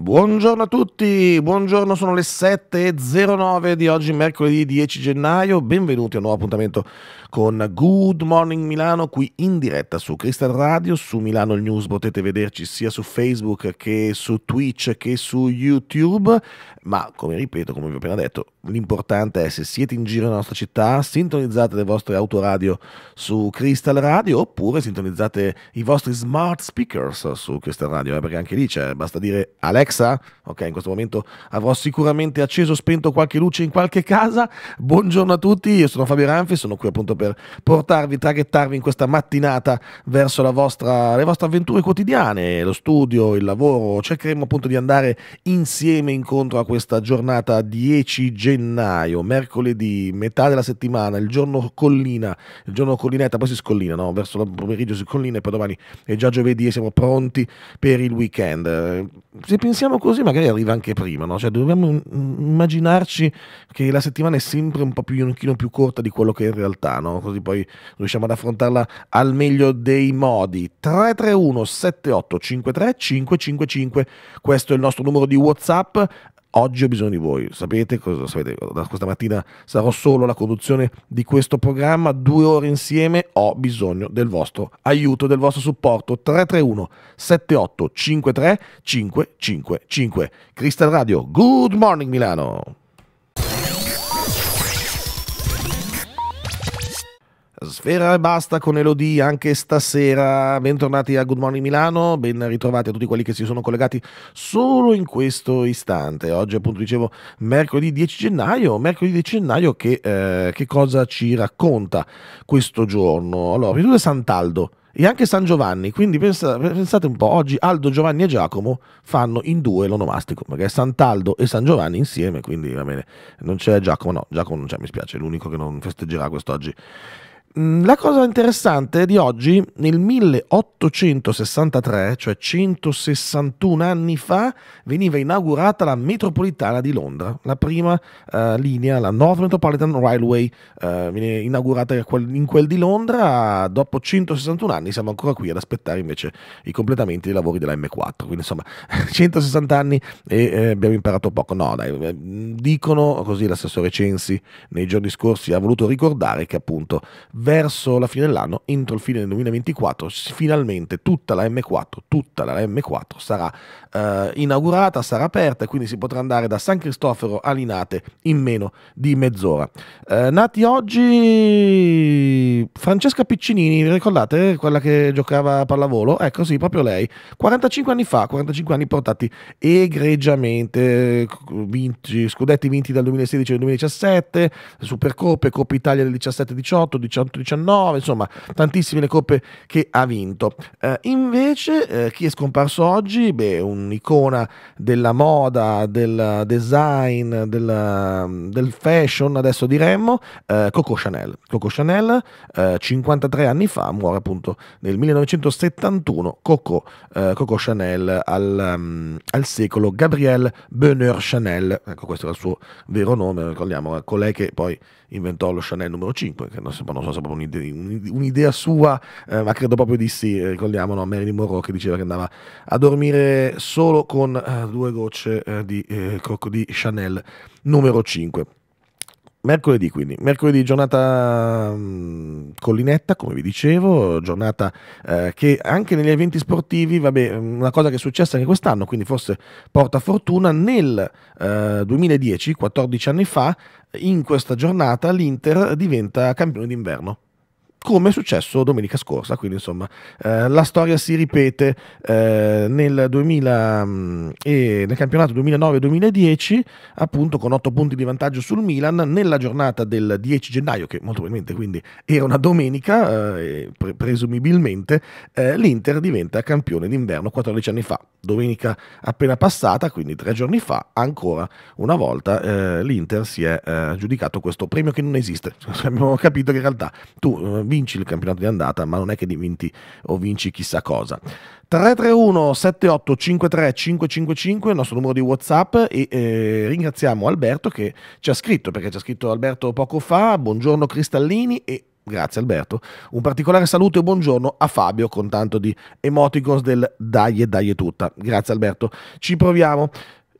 Buongiorno a tutti, buongiorno, sono le 7.09 di oggi, mercoledì 10 gennaio. Benvenuti a un nuovo appuntamento con Good Morning Milano, qui in diretta su Crystal Radio, su Milano il News. Potete vederci sia su Facebook che su Twitch che su YouTube. Ma come ripeto, come vi ho appena detto, l'importante è se siete in giro nella nostra città, sintonizzate le vostre autoradio su Crystal Radio oppure sintonizzate i vostri smart speakers su Crystal Radio, eh, perché anche lì c'è, basta dire Alex Alexa, ok, in questo momento avrò sicuramente acceso, o spento qualche luce in qualche casa. Buongiorno a tutti, io sono Fabio Ranfi, sono qui appunto per portarvi, traghettarvi in questa mattinata verso vostra, le vostre avventure quotidiane, lo studio, il lavoro. Cercheremo appunto di andare insieme incontro a questa giornata 10 gennaio, mercoledì, metà della settimana, il giorno collina, il giorno collinetta, poi si scollina, no? verso il pomeriggio si collina e poi domani è già giovedì e siamo pronti per il weekend. Se pensate pensiamo così magari arriva anche prima, no? Cioè dobbiamo immaginarci che la settimana è sempre un po' più, un pochino più corta di quello che è in realtà, no? Così poi riusciamo ad affrontarla al meglio dei modi. 331 78 53 555, questo è il nostro numero di WhatsApp. Oggi ho bisogno di voi, sapete, cosa, sapete, da questa mattina sarò solo la conduzione di questo programma, due ore insieme, ho bisogno del vostro aiuto, del vostro supporto. 331 78 53 555. Crystal Radio, Good Morning Milano! Sfera e basta con Elodie anche stasera. Bentornati a Good Morning Milano, ben ritrovati a tutti quelli che si sono collegati solo in questo istante. Oggi appunto dicevo mercoledì 10 gennaio, mercoledì 10 gennaio che, eh, che cosa ci racconta questo giorno? Allora, prima di tutto è Sant'Aldo e anche San Giovanni, quindi pensa, pensate un po', oggi Aldo, Giovanni e Giacomo fanno in due l'onomastico, perché Sant'Aldo e San Giovanni insieme, quindi va bene, non c'è Giacomo, no, Giacomo non c'è, mi spiace, è l'unico che non festeggerà quest'oggi Mm, la cosa interessante di oggi, nel 1863, cioè 161 anni fa, veniva inaugurata la metropolitana di Londra, la prima uh, linea, la North Metropolitan Railway, uh, viene inaugurata in quel di Londra, dopo 161 anni siamo ancora qui ad aspettare invece i completamenti dei lavori della M4, quindi insomma 160 anni e eh, abbiamo imparato poco, no dai, eh, dicono così l'assessore Censi nei giorni scorsi ha voluto ricordare che appunto verso la fine dell'anno, entro il fine del 2024, finalmente tutta la M4, tutta la M4 sarà eh, inaugurata, sarà aperta e quindi si potrà andare da San Cristoforo a Linate in meno di mezz'ora. Eh, nati oggi Francesca Piccinini, vi ricordate quella che giocava a pallavolo? Ecco sì, proprio lei, 45 anni fa, 45 anni portati egregiamente, vinti, scudetti vinti dal 2016 al 2017, Supercoppe, Coppa Italia del 17-18, 18 1819, insomma tantissime le coppe che ha vinto. Eh, invece eh, chi è scomparso oggi? Beh, un'icona della moda, del design, del, del fashion, adesso diremmo, eh, Coco Chanel. Coco Chanel, 53 eh, anni fa, muore appunto nel 1971, Coco, eh, Coco Chanel al, um, al secolo Gabrielle Bonheur Chanel, ecco questo era il suo vero nome, ricordiamo, eh, colei che poi inventò lo Chanel numero 5, che non, so, non so se è proprio un'idea, un'idea sua, eh, ma credo proprio di sì, eh, ricordiamolo, Marilyn Monroe che diceva che andava a dormire solo con eh, due gocce eh, di, eh, di Chanel numero 5. Mercoledì quindi, mercoledì giornata mh, mm, collinetta, come vi dicevo, giornata eh, che anche negli eventi sportivi, vabbè, mm, una cosa che è successa anche quest'anno, quindi forse porta fortuna, nel eh, 2010, 14 anni fa, in questa giornata l'Inter diventa campione d'inverno come è successo domenica scorsa, quindi insomma eh, la storia si ripete eh, nel, 2000, mm, e nel campionato 2009-2010 appunto con 8 punti di vantaggio sul Milan nella giornata del 10 gennaio che molto probabilmente quindi era una domenica eh, pre- presumibilmente eh, l'Inter diventa campione d'inverno 14 anni fa, domenica appena passata quindi tre giorni fa ancora una volta eh, l'Inter si è giudicato questo premio che non esiste, abbiamo capito che in realtà tu vinci il campionato di andata, ma non è che diventi o vinci chissà cosa. 331 78 53 555 il nostro numero di WhatsApp e eh, ringraziamo Alberto che ci ha scritto, perché ci ha scritto Alberto poco fa, buongiorno Cristallini e Grazie Alberto. Un particolare saluto e buongiorno a Fabio con tanto di emoticons del dai e dai e tutta. Grazie Alberto. Ci proviamo.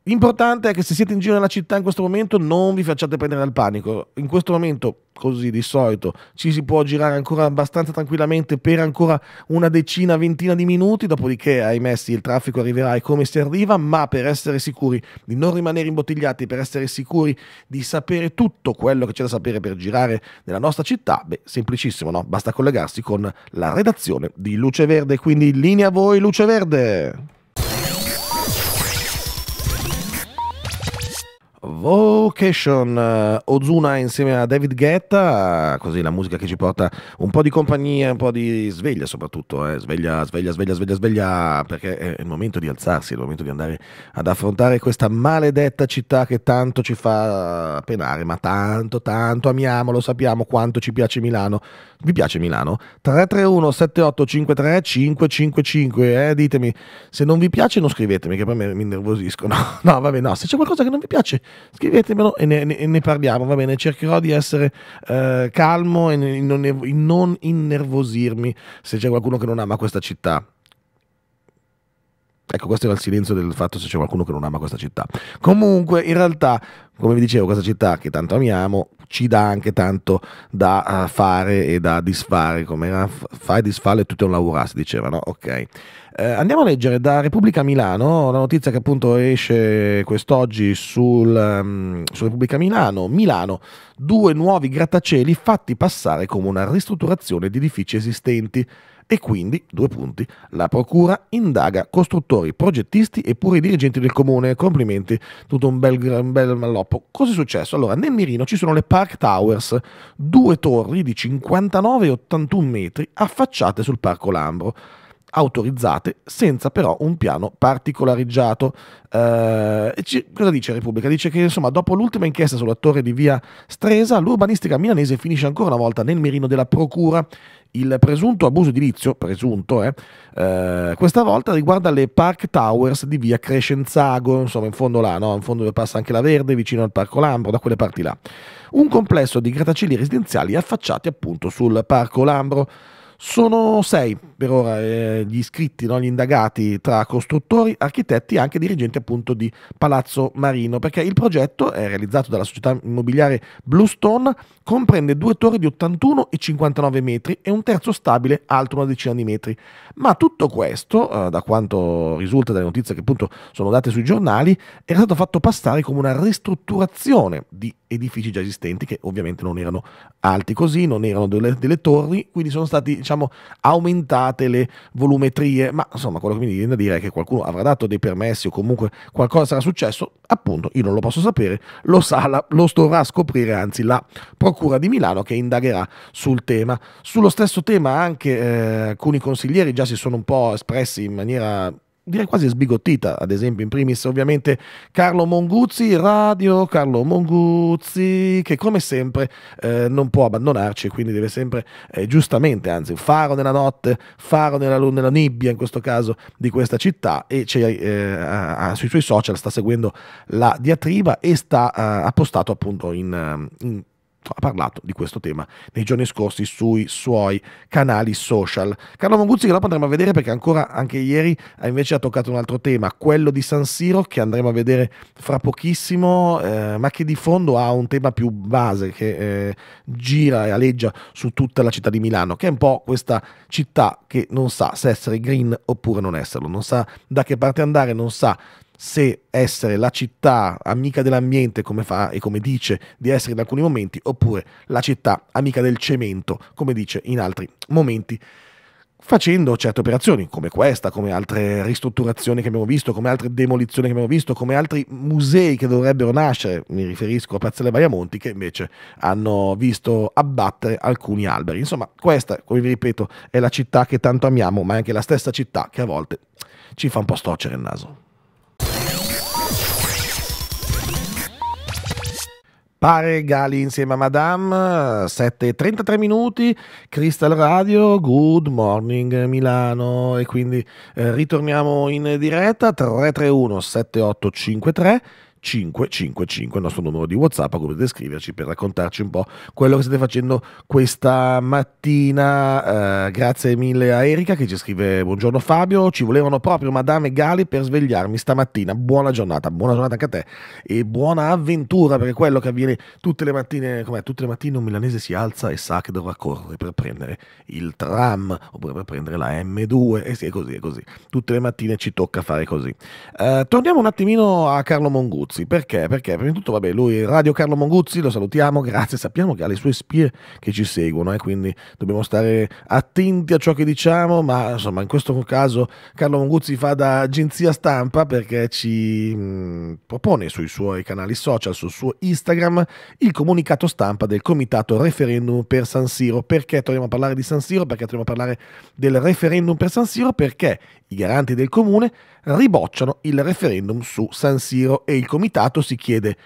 L'importante è che se siete in giro nella città in questo momento non vi facciate prendere dal panico. In questo momento, così di solito, ci si può girare ancora abbastanza tranquillamente per ancora una decina, ventina di minuti, dopodiché, ahimè, sì, il traffico arriverà e come si arriva, ma per essere sicuri di non rimanere imbottigliati, per essere sicuri di sapere tutto quello che c'è da sapere per girare nella nostra città, beh, semplicissimo, no? Basta collegarsi con la redazione di Luce Verde, quindi in linea a voi Luce Verde! Vocation, eh, Ozuna insieme a David Guetta, così la musica che ci porta un po' di compagnia, un po' di sveglia soprattutto, eh? sveglia, sveglia, sveglia, sveglia, sveglia, perché è il momento di alzarsi, è il momento di andare ad affrontare questa maledetta città che tanto ci fa penare, ma tanto, tanto amiamo, lo sappiamo quanto ci piace Milano. Vi piace Milano? 331 7853 555, eh? ditemi, se non vi piace non scrivetemi che poi mi innervosiscono. No, vabbè, no, se c'è qualcosa che non vi piace scrivetemelo e ne, ne, ne, parliamo, va bene? Cercherò di essere eh, calmo e ne, non, non innervosirmi se c'è qualcuno che non ama questa città. Ecco, questo era il silenzio del fatto se c'è qualcuno che non ama questa città. Comunque, in realtà, come vi dicevo, questa città che tanto amiamo ci dà anche tanto da eh, fare e da disfare, come era ah, fai disfare tutto un lavorare, si diceva, no? Ok. Eh, andiamo a leggere da Repubblica Milano, la notizia che appunto esce quest'oggi sul, um, su Repubblica Milano. Milano, due nuovi grattacieli fatti passare come una ristrutturazione di edifici esistenti. E quindi, due punti, la procura indaga costruttori, progettisti e pure i dirigenti del comune. Complimenti, tutto un bel, un bel malloppo. Cos'è successo? Allora, nel mirino ci sono le Park Towers, due torri di 59 e 81 metri affacciate sul Parco Lambro autorizzate senza però un piano particolareggiato. Eh, ci, cosa dice Repubblica? Dice che insomma dopo l'ultima inchiesta sulla torre di via Stresa l'urbanistica milanese finisce ancora una volta nel mirino della procura. Il presunto abuso edilizio, presunto, eh, eh, questa volta riguarda le Park Towers di via Crescenzago, insomma in fondo là, no? in fondo dove passa anche la Verde, vicino al Parco Lambro, da quelle parti là. Un complesso di grattacieli residenziali affacciati appunto sul Parco Lambro. Sono sei per ora eh, gli iscritti, no? gli indagati tra costruttori, architetti e anche dirigenti appunto di Palazzo Marino, perché il progetto è realizzato dalla società immobiliare Bluestone, comprende due torri di 81 e 59 metri e un terzo stabile alto una decina di metri. Ma tutto questo, eh, da quanto risulta dalle notizie che appunto sono date sui giornali, era stato fatto passare come una ristrutturazione di edifici già esistenti che ovviamente non erano alti così, non erano delle, delle torri, quindi sono stati diciamo, aumentate le volumetrie, ma insomma quello che mi viene da dire è che qualcuno avrà dato dei permessi o comunque qualcosa sarà successo, appunto io non lo posso sapere, lo, sa, lo dovrà scoprire anzi la Procura di Milano che indagherà sul tema. Sullo stesso tema anche eh, alcuni consiglieri già si sono un po' espressi in maniera direi quasi sbigottita, ad esempio in primis ovviamente Carlo Monguzzi, radio Carlo Monguzzi, che come sempre eh, non può abbandonarci, quindi deve sempre, eh, giustamente, anzi, faro nella notte, faro nella, nella nebbia in questo caso di questa città e eh, a, a, sui suoi social sta seguendo la diatriba e sta, ha eh, postato appunto in, in ha parlato di questo tema nei giorni scorsi sui suoi canali social. Carlo Monguzzi che dopo andremo a vedere perché ancora anche ieri ha invece toccato un altro tema, quello di San Siro che andremo a vedere fra pochissimo, eh, ma che di fondo ha un tema più base che eh, gira e aleggia su tutta la città di Milano, che è un po' questa città che non sa se essere green oppure non esserlo, non sa da che parte andare, non sa se essere la città amica dell'ambiente, come fa e come dice di essere in alcuni momenti, oppure la città amica del cemento, come dice in altri momenti facendo certe operazioni come questa, come altre ristrutturazioni che abbiamo visto, come altre demolizioni che abbiamo visto, come altri musei che dovrebbero nascere, mi riferisco a Piazzale Baiamonti che invece hanno visto abbattere alcuni alberi. Insomma, questa, come vi ripeto, è la città che tanto amiamo, ma è anche la stessa città che a volte ci fa un po' storcere il naso. Pare Gali insieme a Madame, 7.33 minuti, Crystal Radio, Good Morning Milano e quindi eh, ritorniamo in diretta 331 7853 555, il nostro numero di WhatsApp, a cui potete scriverci per raccontarci un po' quello che state facendo questa mattina. Eh, grazie mille a Erika che ci scrive: Buongiorno Fabio, ci volevano proprio Madame Gali per svegliarmi stamattina. Buona giornata, buona giornata anche a te e buona avventura perché quello che avviene tutte le mattine, com'è, tutte le mattine un milanese si alza e sa che dovrà correre per prendere il tram oppure per prendere la M2 e sì, è così, è così. Tutte le mattine ci tocca fare così. Eh, torniamo un attimino a Carlo Monguti Monguzzi. Perché? Perché prima di tutto, vabbè, lui Radio Carlo Monguzzi, lo salutiamo, grazie, sappiamo che ha le sue spie che ci seguono, eh, quindi dobbiamo stare attenti a ciò che diciamo, ma insomma in questo caso Carlo Monguzzi fa da agenzia stampa perché ci mh, mm, propone sui suoi canali social, sul suo Instagram, il comunicato stampa del comitato referendum per San Siro. Perché torniamo a parlare di San Siro? Perché torniamo a parlare del referendum per San Siro? Perché i garanti del comune ribocciano il referendum su San Siro e il comitato si chiede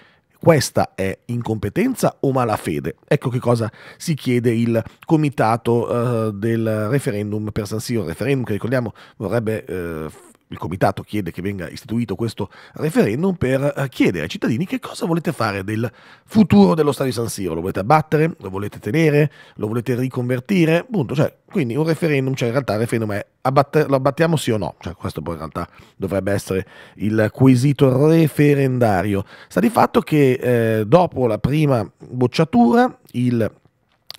questa è incompetenza o malafede? Ecco che cosa si chiede il comitato eh, del referendum per San Siro, referendum che ricordiamo vorrebbe eh, il comitato chiede che venga istituito questo referendum per eh, chiedere ai cittadini che cosa volete fare del futuro dello stadio San Siro. Lo volete abbattere? Lo volete tenere? Lo volete riconvertire? Punto. Cioè, quindi un referendum, cioè in realtà il referendum è abbatte, lo abbattiamo sì o no? Cioè, questo poi in realtà dovrebbe essere il quesito referendario. Sta di fatto che eh, dopo la prima bocciatura il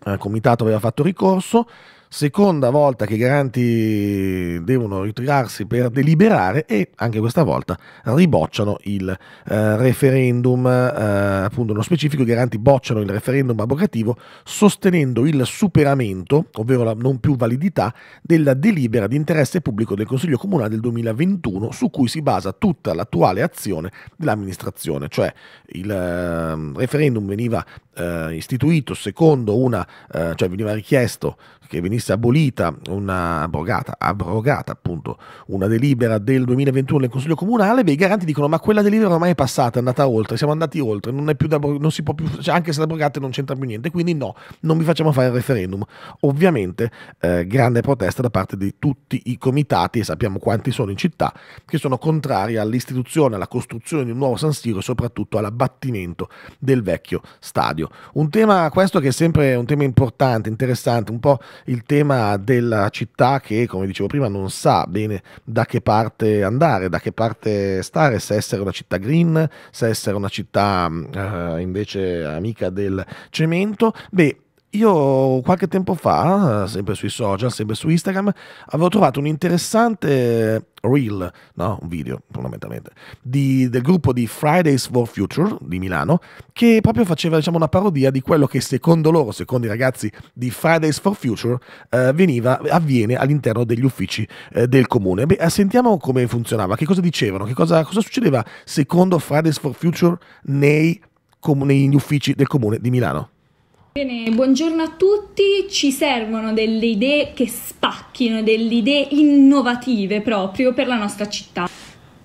eh, comitato aveva fatto ricorso, seconda volta che i garanti devono ritirarsi per deliberare e anche questa volta ribocciano il eh, referendum, eh, appunto nello specifico i garanti bocciano il referendum abrogativo sostenendo il superamento, ovvero la non più validità, della delibera di interesse pubblico del Consiglio Comunale del 2021 su cui si basa tutta l'attuale azione dell'amministrazione, cioè il eh, referendum veniva eh, istituito secondo una, eh, cioè veniva richiesto che venisse venisse abolita, una, abrogata, abrogata appunto, una delibera del 2021 del Consiglio Comunale, beh, i garanti dicono ma quella delibera ormai è passata, è andata oltre, siamo andati oltre, non, è più da, non si può più, cioè anche se abrogate non c'entra più niente, quindi no, non vi facciamo fare il referendum. Ovviamente eh, grande protesta da parte di tutti i comitati, e sappiamo quanti sono in città, che sono contrari all'istituzione, alla costruzione di un nuovo San Siro e soprattutto all'abbattimento del vecchio stadio. Un tema questo che è sempre un tema importante, interessante, un po' il tema tema della città che, come dicevo prima, non sa bene da che parte andare, da che parte stare, se essere una città green, se essere una città mm, eh, invece amica del cemento. Beh, io qualche tempo fa, sempre sui social, sempre su Instagram, avevo trovato un interessante reel, no, un video fondamentalmente, di, del gruppo di Fridays for Future di Milano, che proprio faceva diciamo, una parodia di quello che secondo loro, secondo i ragazzi di Fridays for Future, eh, veniva, avviene all'interno degli uffici eh, del comune. Beh, eh, sentiamo come funzionava, che cosa dicevano, che cosa, cosa succedeva secondo Fridays for Future nei, negli uffici del comune di Milano. Bene, buongiorno a tutti, ci servono delle idee che spacchino, delle idee innovative proprio per la nostra città.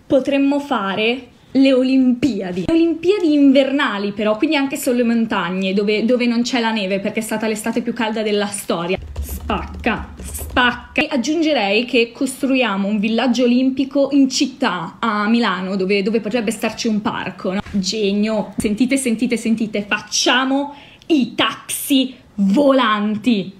Potremmo fare le Olimpiadi, le Olimpiadi invernali però, quindi anche sulle montagne dove, dove non c'è la neve perché è stata l'estate più calda della storia. Spacca, spacca. E aggiungerei che costruiamo un villaggio olimpico in città, a Milano, dove, dove potrebbe starci un parco. No? Genio, sentite, sentite, sentite, facciamo i taxi volanti.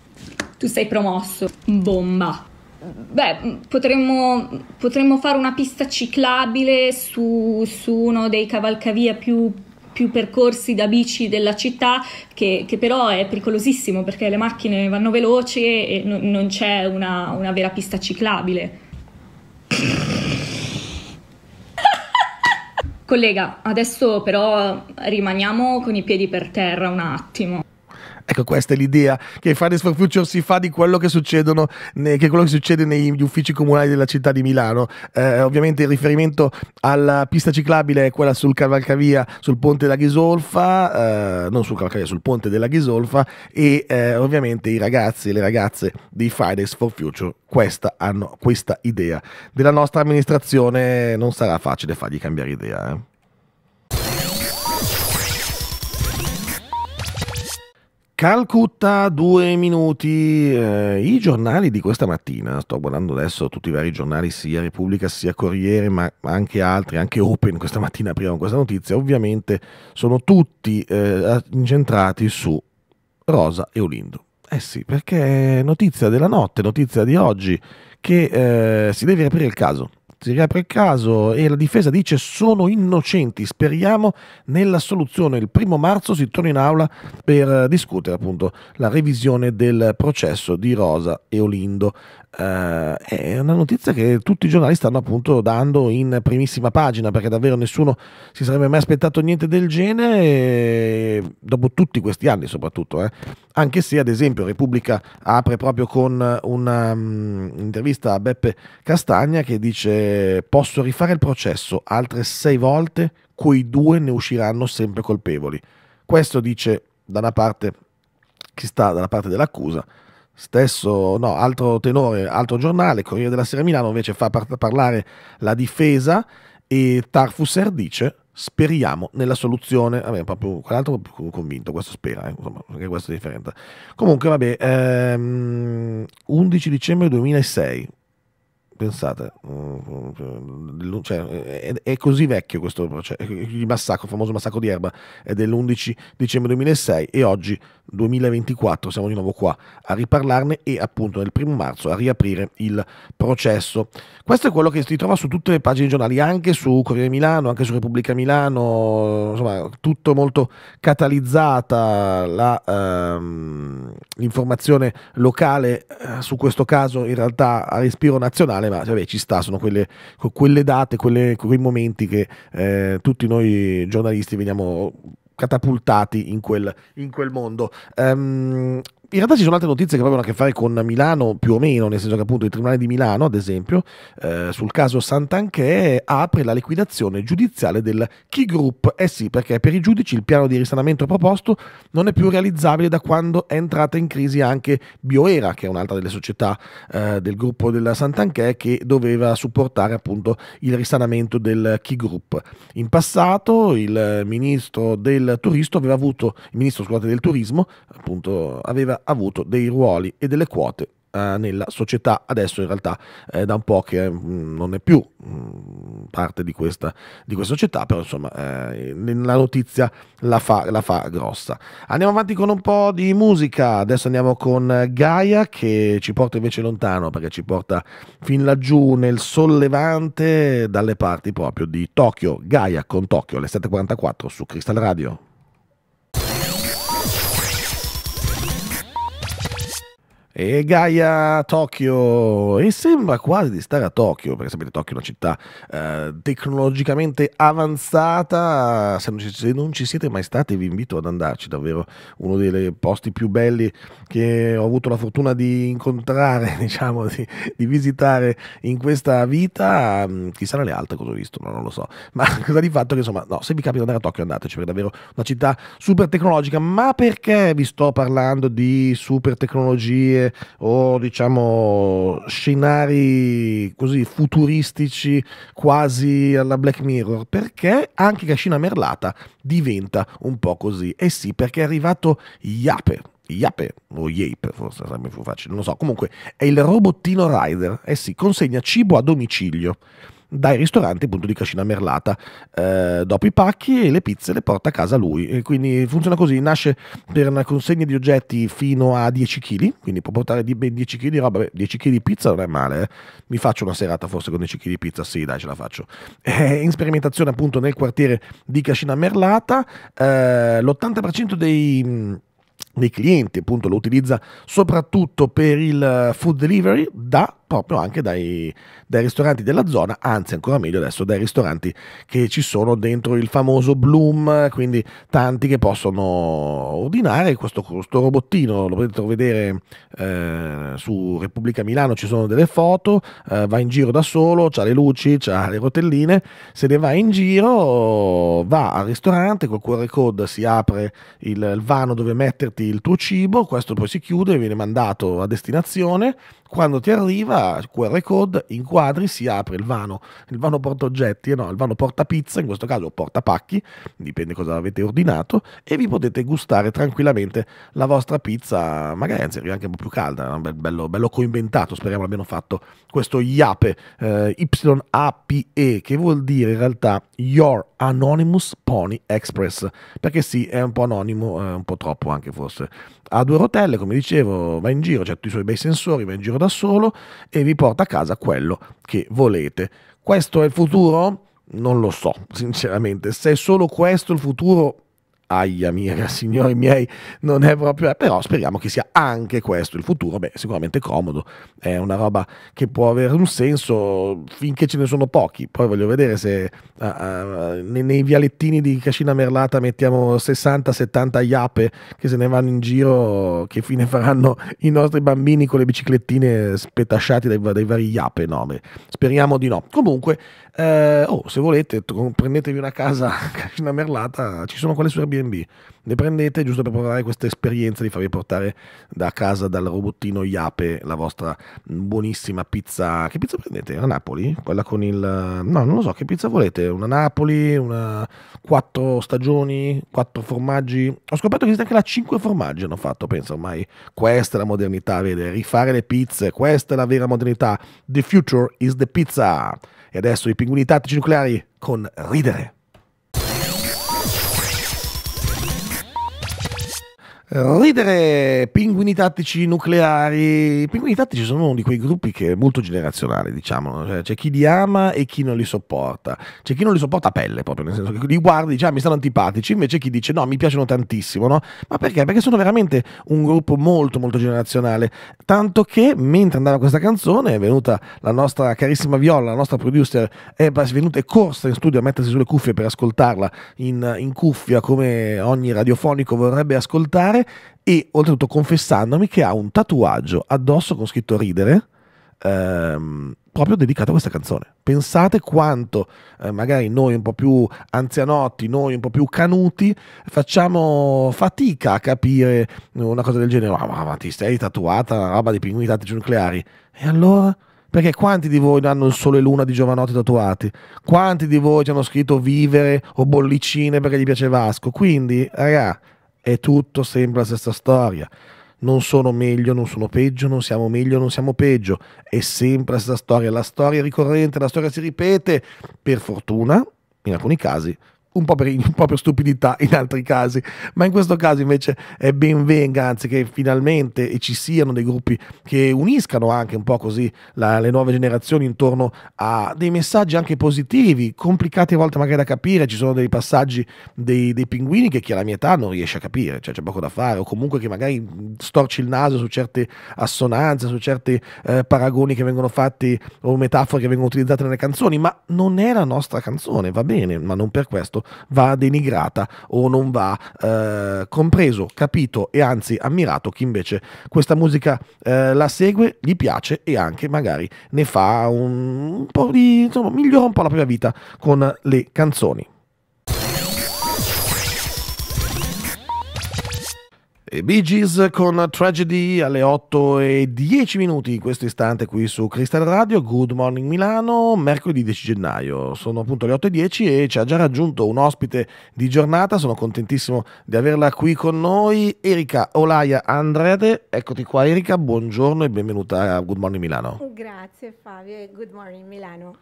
Tu sei promosso. Bomba. Beh, potremmo, potremmo fare una pista ciclabile su, su uno dei cavalcavia più, più percorsi da bici della città, che, che, però è pericolosissimo perché le macchine vanno veloci e non, non c'è una, una vera pista ciclabile. Collega, adesso però rimaniamo con i piedi per terra un attimo. Ecco, questa è l'idea che Fridays for Future si fa di quello che, succedono, che quello che succede negli uffici comunali della città di Milano. Eh, ovviamente il riferimento alla pista ciclabile è quella sul Cavalcavia, sul ponte della Ghisolfa, eh, non sul Cavalcavia, sul ponte della Ghisolfa e eh, ovviamente i ragazzi e le ragazze di Fridays for Future questa hanno questa idea. Della nostra amministrazione non sarà facile fargli cambiare idea. Eh. Calcutta, due minuti. Eh, I giornali di questa mattina, sto guardando adesso tutti i vari giornali, sia Repubblica sia Corriere, ma anche altri, anche Open questa mattina apriamo questa notizia, ovviamente sono tutti eh, incentrati su Rosa e Olindo. Eh sì, perché notizia della notte, notizia di oggi, che eh, si deve aprire il caso si riapre il caso e la difesa dice sono innocenti, speriamo nella soluzione. Il primo marzo si torna in aula per discutere appunto la revisione del processo di Rosa e Olindo eh, è una notizia che tutti i giornali stanno appunto dando in primissima pagina perché davvero nessuno si sarebbe mai aspettato niente del genere eh, dopo tutti questi anni soprattutto eh. anche se ad esempio Repubblica apre proprio con un'intervista mm, um, a Beppe Castagna che dice posso rifare il processo altre sei volte quei due ne usciranno sempre colpevoli questo dice da una parte chi sta dalla parte dell'accusa Stesso, no, altro tenore, altro giornale, Corriere della Sera Milano invece fa par- parlare la difesa e Tarfusser dice speriamo nella soluzione. Vabbè, proprio quell'altro è più convinto, questo spera, eh, insomma, perché questo è differente. Comunque, vabbè, ehm, 11 dicembre 2006, pensate, mm, mm, cioè, è, è, così vecchio questo processo, cioè, il massacro, il famoso massacro di Erba, è dell'11 dicembre 2006 e oggi, 2024, siamo di nuovo qua a riparlarne e appunto nel primo marzo a riaprire il processo. Questo è quello che si trova su tutte le pagine giornali, anche su Corriere Milano, anche su Repubblica Milano, insomma, tutto molto catalizzata la... Ehm, l'informazione locale eh, su questo caso in realtà a respiro nazionale, ma vabbè, ci sta, sono quelle, quelle date, quelle, quei momenti che eh, tutti noi giornalisti veniamo catapultati in quel, in quel mondo. Um, in realtà ci sono altre notizie che avevano a che fare con Milano più o meno, nel senso che appunto il Tribunale di Milano, ad esempio, eh, sul caso Sant'Anché apre la liquidazione giudiziale del Key Group. Eh sì, perché per i giudici il piano di risanamento proposto non è più realizzabile da quando è entrata in crisi anche Bioera, che è un'altra delle società eh, del gruppo della Sant'Anché che doveva supportare appunto il risanamento del Key Group. In passato il ministro del, turismo aveva avuto, il ministro, scusate, del turismo appunto aveva avuto dei ruoli e delle quote eh, nella società adesso in realtà è eh, da un po' che mm, non è più mm, parte di questa, di questa, società però insomma eh, la notizia la fa, la fa grossa andiamo avanti con un po' di musica adesso andiamo con Gaia che ci porta invece lontano perché ci porta fin laggiù nel sollevante dalle parti proprio di Tokyo Gaia con Tokyo alle 7.44 su Crystal Radio e Gaia Tokyo e sembra quasi di stare a Tokyo perché sapete Tokyo è una città eh, tecnologicamente avanzata se non, ci, se non, ci, siete mai stati vi invito ad andarci davvero uno dei posti più belli che ho avuto la fortuna di incontrare diciamo di, di visitare in questa vita mm, chissà le altre cosa ho visto no, non lo so ma cosa di fatto che insomma no se vi capita di andare a Tokyo andateci perché è davvero una città super tecnologica ma perché vi sto parlando di super tecnologie o diciamo scenari così futuristici quasi alla Black Mirror, perché anche Cascina Merlata diventa un po' così. E eh sì, perché è arrivato Iape. Iape o Yape forse sarebbe più facile, non lo so. Comunque è il robottino rider. Eh sì, consegna cibo a domicilio dai ristoranti appunto di Cascina Merlata. Eh, dopo i pacchi e le pizze le porta a casa lui. E quindi funziona così, nasce per una consegna di oggetti fino a 10 kg, quindi può portare 10 kg di roba, 10 kg di pizza non è male, eh. mi faccio una serata forse con 10 kg di pizza, sì dai ce la faccio. Eh, in sperimentazione appunto nel quartiere di Cascina Merlata, eh, l'80% dei dei clienti appunto lo utilizza soprattutto per il food delivery da proprio anche dai, dai, ristoranti della zona, anzi ancora meglio adesso dai ristoranti che ci sono dentro il famoso Bloom, quindi tanti che possono ordinare questo, questo robottino, lo potete vedere eh, su Repubblica Milano, ci sono delle foto, eh, va in giro da solo, ha le luci, ha le rotelline, se ne va in giro, va al ristorante, col QR code si apre il, il vano dove metterti il tuo cibo, questo poi si chiude, e viene mandato a destinazione, quando ti arriva QR code, inquadri, si apre il vano, il vano porta oggetti, eh no, il vano porta pizza, in questo caso porta pacchi, dipende cosa avete ordinato, e vi potete gustare tranquillamente la vostra pizza, magari anzi anche un po' più calda, un bello, bello coinventato, speriamo abbiano fatto questo IAPE, eh, YAPE, che vuol dire in realtà Your Anonymous Pony Express, perché sì, è un po' anonimo, eh, un po' troppo anche forse ha due rotelle, come dicevo, va in giro, ha tutti i suoi bei sensori, va in giro da solo e vi porta a casa quello che volete. Questo è il futuro? Non lo so, sinceramente. Se è solo questo il futuro, aia mia, signori miei, non è proprio, eh, però speriamo che sia anche questo il futuro, beh, sicuramente comodo, è una roba che può avere un senso finché ce ne sono pochi, poi voglio vedere se uh, ah, uh, ah, nei, nei, vialettini di Cascina Merlata mettiamo 60-70 iape che se ne vanno in giro, che fine faranno i nostri bambini con le biciclettine spetasciati dai, dai vari iape, no, beh, speriamo di no. Comunque, eh, oh, se volete, prendetevi una casa, una merlata, ci sono quelle su Airbnb, le prendete giusto per provare questa esperienza di farvi portare da casa dal robottino Iape la vostra buonissima pizza. Che pizza prendete? Una Napoli? Quella con il... No, non lo so, che pizza volete? Una Napoli, una... quattro stagioni, quattro formaggi. Ho scoperto che esiste anche la cinque formaggi, hanno fatto, penso ormai. Questa è la modernità, vede, rifare le pizze, questa è la vera modernità. The future is the pizza. E adesso i pinguini tattici nucleari con Ridere. Ridere, pinguini tattici nucleari. I pinguini tattici sono uno di quei gruppi che è molto generazionale, diciamo. Cioè, c'è chi li ama e chi non li sopporta. C'è chi non li sopporta a pelle, proprio nel senso che li guardi, e dice ah, mi stanno antipatici, invece chi dice no, mi piacciono tantissimo, no? Ma perché? Perché sono veramente un gruppo molto molto generazionale. Tanto che mentre andava questa canzone è venuta la nostra carissima Viola, la nostra producer, è venuta e corsa in studio a mettersi sulle cuffie per ascoltarla in, in cuffia come ogni radiofonico vorrebbe ascoltare parlare e oltretutto confessandomi che ha un tatuaggio addosso con scritto ridere ehm, proprio dedicato a questa canzone. Pensate quanto eh, magari noi un po' più anzianotti, noi un po' più canuti, facciamo fatica a capire una cosa del genere. Ma, ma ti sei tatuata una roba di pinguini tattici nucleari? E allora? Perché quanti di voi hanno il sole e luna di giovanotti tatuati? Quanti di voi ci hanno scritto vivere o bollicine perché gli piace Vasco? Quindi, ragazzi è tutto sempre la stessa storia. Non sono meglio, non sono peggio, non siamo meglio, non siamo peggio. È sempre la stessa storia. La storia è ricorrente, la storia si ripete. Per fortuna, in alcuni casi, un po, per, un po' per stupidità in altri casi, ma in questo caso invece è ben venga, anzi che finalmente ci siano dei gruppi che uniscano anche un po' così la, le nuove generazioni intorno a dei messaggi anche positivi, complicati a volte magari da capire, ci sono dei passaggi dei, dei pinguini che chi ha la mia età non riesce a capire, cioè c'è poco da fare, o comunque che magari storci il naso su certe assonanze, su certi eh, paragoni che vengono fatti o metafore che vengono utilizzate nelle canzoni, ma non è la nostra canzone, va bene, ma non per questo fatto, va denigrata o non va eh, compreso, capito e anzi ammirato chi invece questa musica eh, la segue, gli piace e anche magari ne fa un, po' di, insomma, migliora un po' la propria vita con le canzoni. Bee Gees con Tragedy alle 8 e 10 minuti in questo istante qui su Crystal Radio, Good Morning Milano, mercoledì 10 gennaio. Sono appunto le 8 e 10 e ci ha già raggiunto un ospite di giornata, sono contentissimo di averla qui con noi, Erika Olaia Andrede, Eccoti qua Erika, buongiorno e benvenuta a Good Morning Milano. Grazie Fabio e Good Morning Milano.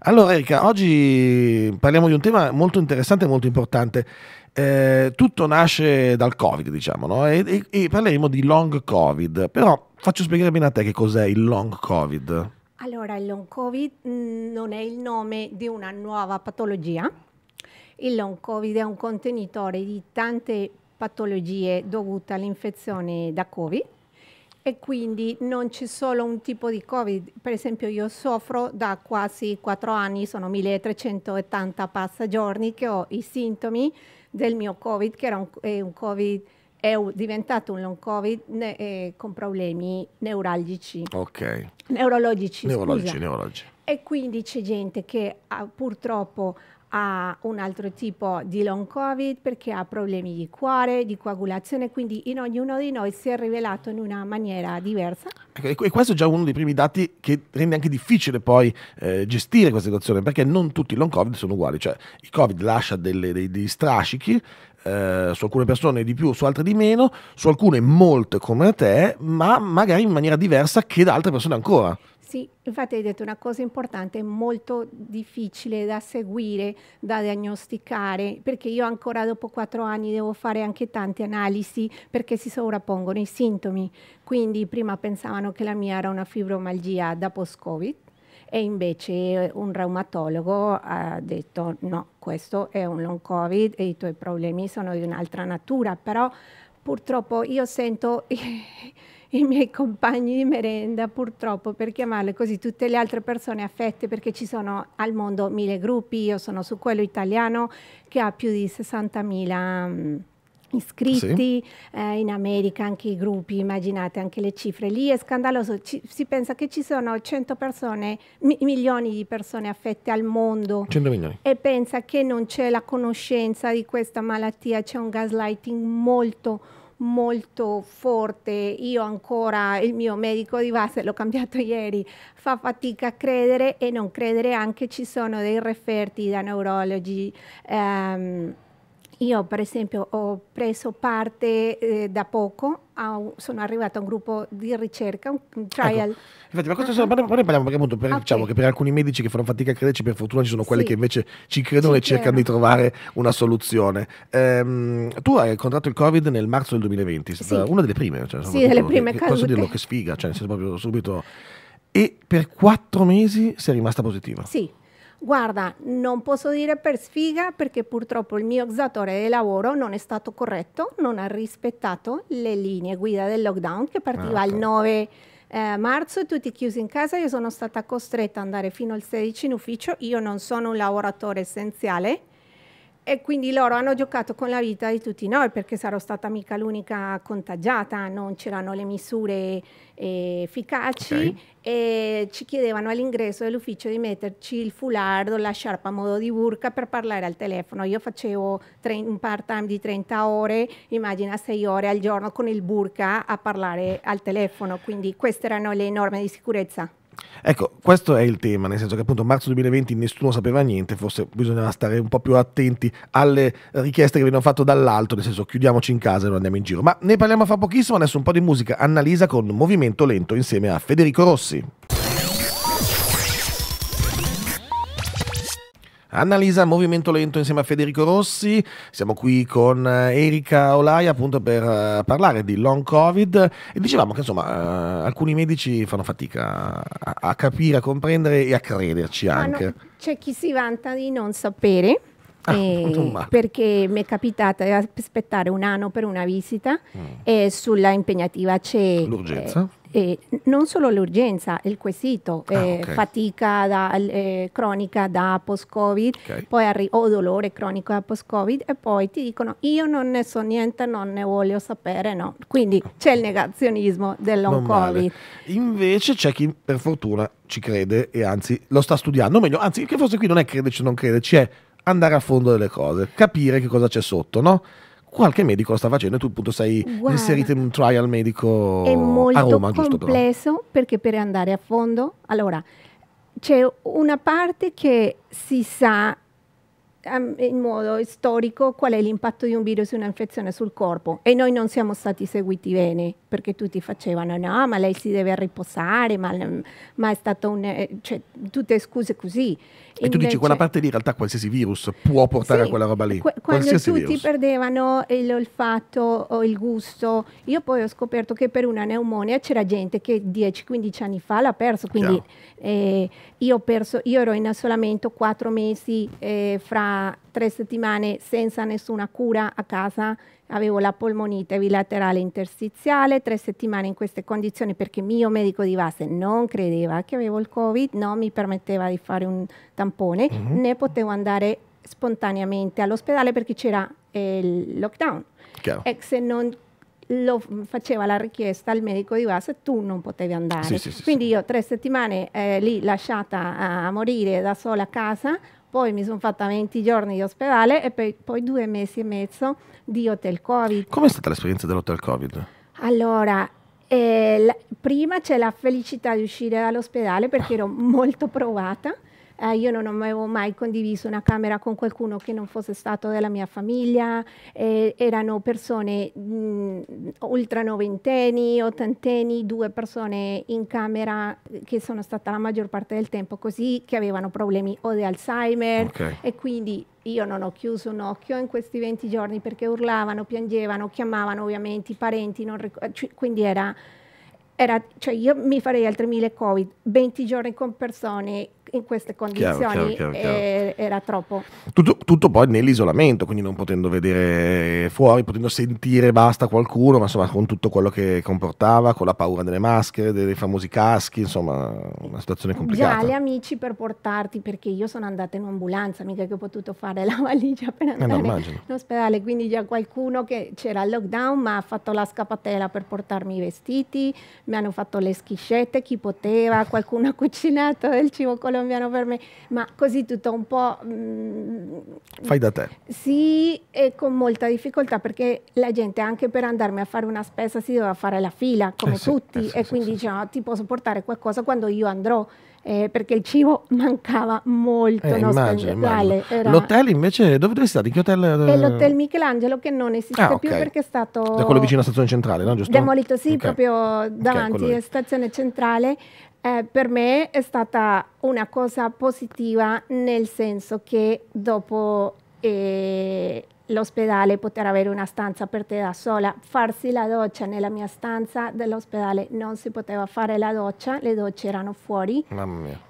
Allora Erika, oggi parliamo di un tema molto interessante e molto importante eh, tutto nasce dal Covid, diciamo, no? e, e, e, parleremo di long Covid, però faccio spiegare bene a te che cos'è il long Covid. Allora, il long Covid mm, non è il nome di una nuova patologia. Il long Covid è un contenitore di tante patologie dovute all'infezione da Covid e quindi non c'è solo un tipo di Covid. Per esempio io soffro da quasi 4 anni, sono 1380 passa che ho i sintomi del mio Covid, che era un, eh, un COVID è diventato un long covid ne, eh, con problemi neuralgici. Ok. Neurologici. Neurologici, neurologici. E quindi c'è gente che ha, ah, purtroppo ha un altro tipo di long covid perché ha problemi di cuore, di coagulazione, quindi in ognuno di noi si è rivelato in una maniera diversa. e questo ecco, è già uno dei primi dati che rende anche difficile poi eh, gestire questa situazione perché non tutti i long covid sono uguali, cioè il covid lascia delle, dei, dei strascichi, eh, su alcune persone di più, su altre di meno, su alcune molte come te, ma magari in maniera diversa che da altre persone ancora. Sì, infatti hai detto una cosa importante, molto difficile da seguire, da diagnosticare, perché io ancora dopo quattro anni devo fare anche tante analisi perché si sovrappongono i sintomi. Quindi prima pensavano che la mia era una fibromalgia da post-Covid, e invece un reumatologo ha detto no, questo è un long covid e i tuoi problemi sono di un'altra natura, però purtroppo io sento i miei compagni di merenda, purtroppo per chiamarle così, tutte le altre persone affette perché ci sono al mondo mille gruppi, io sono su quello italiano che ha più di 60.000 iscritti sì. eh, in America anche i gruppi immaginate anche le cifre lì è scandaloso ci, si pensa che ci sono 100 persone mi, milioni di persone affette al mondo 100 milioni e pensa che non c'è la conoscenza di questa malattia c'è un gaslighting molto molto forte. Io ancora, il mio medico di base, l'ho cambiato ieri, fa fatica a credere e non credere anche ci sono dei referti da neurologi. Ehm, io per esempio ho preso parte eh, da poco, a, sono arrivato a un gruppo di ricerca, un ecco. trial. Ecco. Infatti, ma questo uh-huh. Ah, sono, ah. parliamo perché appunto per, okay. diciamo che per alcuni medici che fanno fatica a crederci, per fortuna ci sono quelli sì. che invece ci credono ci e cercano di trovare una soluzione. Ehm, tu hai contratto il Covid nel marzo del 2020, sì. una delle prime. Cioè, sì, delle prime che, Posso dirlo che sfiga, cioè, proprio subito... E per quattro mesi sei rimasta positiva? Sì guarda, non posso dire per sfiga perché purtroppo il mio ex datore di lavoro non è stato corretto, non ha rispettato le linee guida del lockdown che partiva ah, il 9 eh, marzo tutti chiusi in casa, io sono stata costretta ad andare fino al 16 in ufficio, io non sono un lavoratore essenziale, e quindi loro hanno giocato con la vita di tutti noi perché sarò stata mica l'unica contagiata, non c'erano le misure eh, efficaci okay. e ci chiedevano all'ingresso dell'ufficio di metterci il fulardo, la sciarpa a modo di burca per parlare al telefono. Io facevo tre, un part time di 30 ore, immagina 6 ore al giorno con il burka a parlare al telefono, quindi queste erano le norme di sicurezza. Ecco, questo è il tema, nel senso che appunto marzo 2020 nessuno sapeva niente, forse bisognava stare un po' più attenti alle richieste che venivano fatte dall'alto, nel senso chiudiamoci in casa e non andiamo in giro. Ma ne parliamo fra pochissimo, adesso un po' di musica, Annalisa con Movimento Lento insieme a Federico Rossi. Annalisa Movimento Lento insieme a Federico Rossi. Siamo qui con eh, Erika Olaia appunto per eh, parlare di long covid e dicevamo che insomma eh, alcuni medici fanno fatica a, capire, a comprendere e a crederci ah, anche. No, c'è chi si vanta di non sapere. Ah, perché mi è capitata di aspettare un anno per una visita mm. e sulla impegnativa c'è l'urgenza eh, non solo l'urgenza, il quesito, ah, eh, okay. fatica da, eh, cronica da post-Covid, okay. poi arri- o dolore cronico da post-Covid e poi ti dicono io non ne so niente, non ne voglio sapere, no. Quindi oh. c'è il negazionismo dellon long Covid. Invece c'è chi per fortuna ci crede e anzi lo sta studiando, o meglio, anzi che forse qui non è crederci o non crederci, è andare a fondo delle cose, capire che cosa c'è sotto, no? qualche medico lo sta facendo e tu appunto sei Guarda, inserito in un trial medico a Roma. È molto complesso giusto, perché per andare a fondo, allora c'è una parte che si sa ehm, in modo storico qual è l'impatto di un virus e un'infezione sul corpo e noi non siamo stati seguiti bene perché tutti facevano no ma lei si deve riposare ma, ma è stato un, eh, cioè, tutte scuse così e tu dici quella parte lì in realtà qualsiasi virus può portare sì, a quella roba lì. Qu- quando tutti virus. perdevano l'olfatto o il gusto, io poi ho scoperto che per una neumonia c'era gente che 10-15 anni fa l'ha perso, quindi eh, io, perso, io, ero in isolamento 4 mesi eh, fra 3 settimane senza nessuna cura a casa avevo la polmonite bilaterale interstiziale, tre settimane in queste condizioni perché mio medico di base non credeva che avevo il covid, non mi permetteva di fare un tampone, mm -hmm. né potevo andare spontaneamente all'ospedale perché c'era eh, il lockdown. Chiaro. E se non lo faceva la richiesta al medico di base, tu non potevi andare. Sì, sì, sì, Quindi io tre settimane eh, lì lasciata a morire da sola a casa, poi mi sono fatta 20 giorni di ospedale e poi, poi due mesi e mezzo di hotel covid. Com'è stata l'esperienza dell'hotel covid? Allora, eh, la, prima c'è la felicità di uscire dall'ospedale perché ah. ero molto provata eh, io non avevo mai condiviso una camera con qualcuno che non fosse stato della mia famiglia, eh, erano persone mh, mm, ultra noventenni, ottantenni, due persone in camera che sono stata la maggior parte del tempo così, che avevano problemi o di Alzheimer okay. e quindi io non ho chiuso un occhio in questi 20 giorni perché urlavano, piangevano, chiamavano ovviamente i parenti, ric- cioè, quindi era, era, cioè io mi farei altre mille covid, 20 giorni con persone in queste condizioni chiaro, chiaro, chiaro, eh, era troppo. Tutto, tutto, poi nell'isolamento, quindi non potendo vedere fuori, potendo sentire basta qualcuno, ma insomma con tutto quello che comportava, con la paura delle maschere, dei famosi caschi, insomma una situazione complicata. Già gli amici per portarti, perché io sono andata in ambulanza, mica che ho potuto fare la valigia per andare eh no, in ospedale, quindi già qualcuno che c'era il lockdown ma ha fatto la scappatella per portarmi i vestiti, mi hanno fatto le schiscette, chi poteva, qualcuno ha cucinato del cibo colore non per me, ma così tutto un po'... Mh, mm, Fai da te. Sì, e con molta difficoltà perché la gente anche per andarmi a fare una spesa si doveva fare la fila, come eh tutti, eh sì, e sì, quindi sì, diceva ti posso portare qualcosa quando io andrò. Eh, perché il cibo mancava molto eh, no, immagino, immagino. Era... L'hotel invece dove, dove state? che hotel? È eh? l'hotel Michelangelo che non esiste ah, più perché è stato da quello vicino alla stazione centrale, no? Giusto? Demolito sì, okay. proprio davanti alla stazione centrale eh, per me è stata una cosa positiva nel senso che dopo eh, l'ospedale poter avere una stanza per te da sola, farsi la doccia nella mia stanza dell'ospedale non si poteva fare la doccia, le docce erano fuori,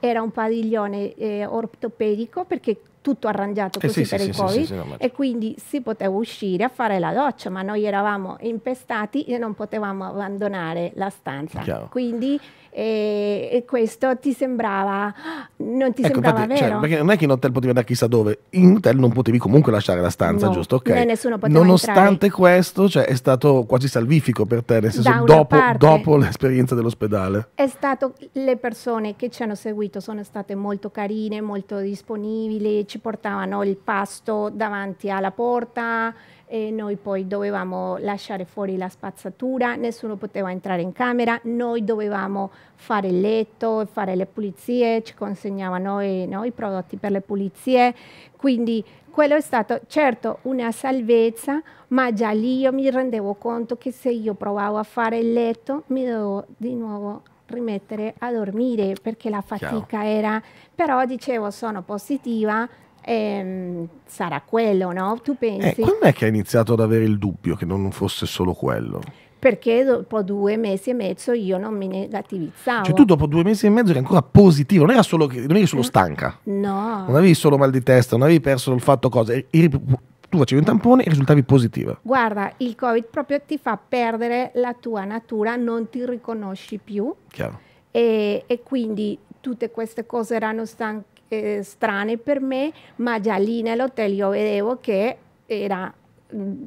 era un padiglione eh, ortopedico perché tutto arrangiato eh così eh sì, per sì, il sì, covid no, ma... e quindi si poteva uscire a fare la doccia ma noi eravamo impestati e non potevamo abbandonare la stanza Chiaro. quindi e, e questo ti sembrava, non ti ecco, sembrava infatti, cioè, vero. Cioè, perché non è che in hotel potevi andare chissà dove, in hotel non potevi comunque lasciare la stanza, no, giusto? Ok. nessuno poteva Nonostante entrare. questo cioè, è stato quasi salvifico per te, nel senso dopo, parte, dopo l'esperienza dell'ospedale. È stato, le persone che ci hanno seguito sono state molto carine, molto disponibili, ci portavano il pasto davanti alla porta e noi poi dovevamo lasciare fuori la spazzatura, nessuno poteva entrare in camera, noi dovevamo fare il letto, fare le pulizie, ci consegnavano i, no, i prodotti per le pulizie, quindi quello è stato certo una salvezza, ma già lì io mi rendevo conto che se io provavo a fare il letto mi dovevo di nuovo rimettere a dormire perché la fatica Ciao. era, però dicevo sono positiva, ehm, sarà quello, no? Tu eh, pensi? Eh, quando è che hai iniziato ad avere il dubbio che non fosse solo quello? perché dopo due mesi e mezzo io non mi negativizzavo. Cioè tu dopo due mesi e mezzo eri ancora positivo, non, era solo che, non eri solo mm. stanca. No. Non avevi solo mal di testa, non avevi perso il fatto cosa, eri, tu facevi un tampone e risultavi positiva. Guarda, il Covid proprio ti fa perdere la tua natura, non ti riconosci più. Chiaro. E, e quindi tutte queste cose erano stanche eh, strane per me, ma già lì nell'hotel io vedevo che era mm,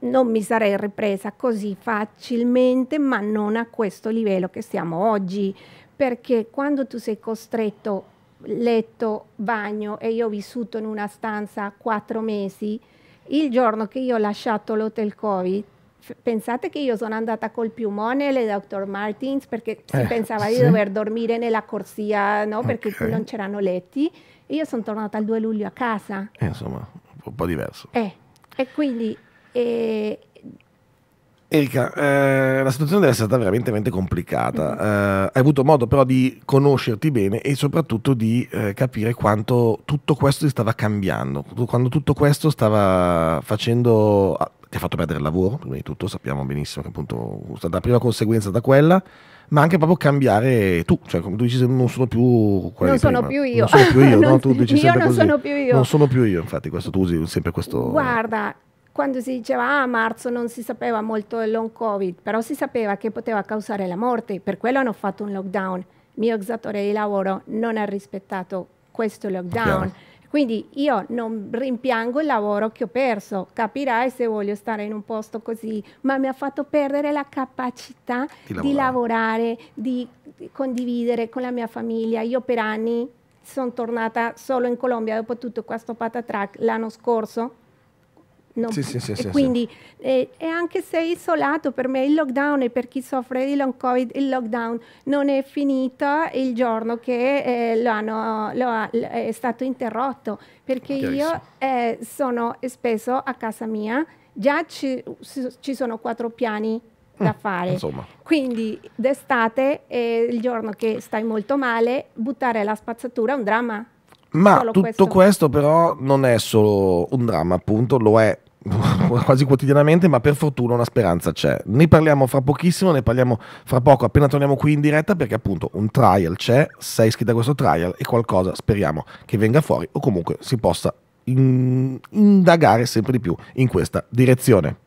non mi sarei ripresa così facilmente, ma non a questo livello che siamo oggi, perché quando tu sei costretto letto, bagno e io ho vissuto in una stanza quattro mesi, il giorno che io ho lasciato l'hotel Covid, pensate che io sono andata col piumone alle dottor Martins perché si eh, pensava sì. di dover dormire nella corsia no? perché okay. non c'erano letti E io sono tornata il 2 luglio a casa eh, insomma un po' diverso eh, e quindi eh, Erika, eh, la situazione deve essere stata veramente, veramente complicata. Mm -hmm. eh, hai avuto modo però di conoscerti bene e soprattutto di eh, capire quanto tutto questo ti stava cambiando, quando tutto questo stava facendo ah, ti ha fatto perdere il lavoro, prima di tutto sappiamo benissimo che appunto è stata la prima conseguenza da quella, ma anche proprio cambiare tu, cioè come tu dici non sono più non sono prima. più io. Non sono più io, non, no? tu dici io non così. sono più io. Non sono più io, infatti questo tu usi sempre questo Guarda, quando si diceva ah, a marzo non si sapeva molto il long covid, però si sapeva che poteva causare la morte, per quello hanno fatto un lockdown. Il mio ex datore di lavoro non ha rispettato questo lockdown. Chiaro quindi io non rimpiango il lavoro che ho perso, capirai se voglio stare in un posto così, ma mi ha fatto perdere la capacità di lavorare, di, lavorare, di condividere con la mia famiglia. Io per anni sono tornata solo in Colombia dopo tutto questo patatrack l'anno scorso non sì, sì, sì, quindi, eh, e anche se isolato, per me il lockdown e per chi soffre di long covid, il lockdown non è finito il giorno che eh, lo hanno, lo ha, è stato interrotto, perché io eh, sono spesso a casa mia, già ci, ci sono quattro piani da mm, fare. Insomma. Quindi d'estate, eh, il giorno che stai molto male, buttare la spazzatura è un dramma. Ma tutto questo. questo però non è solo un dramma, appunto, lo è quasi quotidianamente, ma per fortuna una speranza c'è. Ne parliamo fra pochissimo, ne parliamo fra poco, appena torniamo qui in diretta, perché appunto un trial c'è, sei iscritto a questo trial e qualcosa speriamo che venga fuori o comunque si possa in, indagare sempre di più in questa direzione.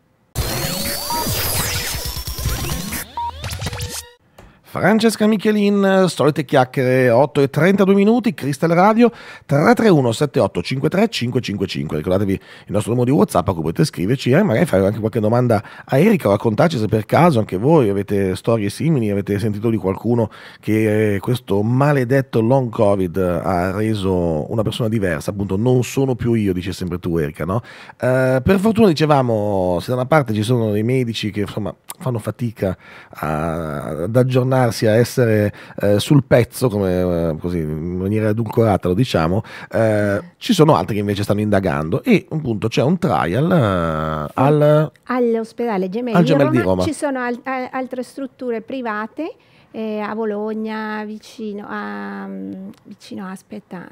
Francesca Michelin, solite chiacchiere 8 e 32 minuti, Crystal Radio 331 78 53 555. Ricordatevi il nostro numero di WhatsApp a cui potete scriverci e eh, magari fare anche qualche domanda a Erika o raccontarci se per caso anche voi avete storie simili, avete sentito di qualcuno che questo maledetto long covid ha reso una persona diversa, appunto non sono più io, dice sempre tu Erika, no? eh, per fortuna dicevamo, se da una parte ci sono dei medici che insomma fanno fatica a, ad aggiornarsi, a essere eh, sul pezzo, come, eh, così, in maniera edulcorata lo diciamo, eh, ci sono altri che invece stanno indagando e appunto c'è un trial eh, al, all'ospedale Gemelli, al Gemelli Roma. di Roma. Ci sono al- a- altre strutture private eh, a Bologna, vicino a, mm, vicino, aspetta,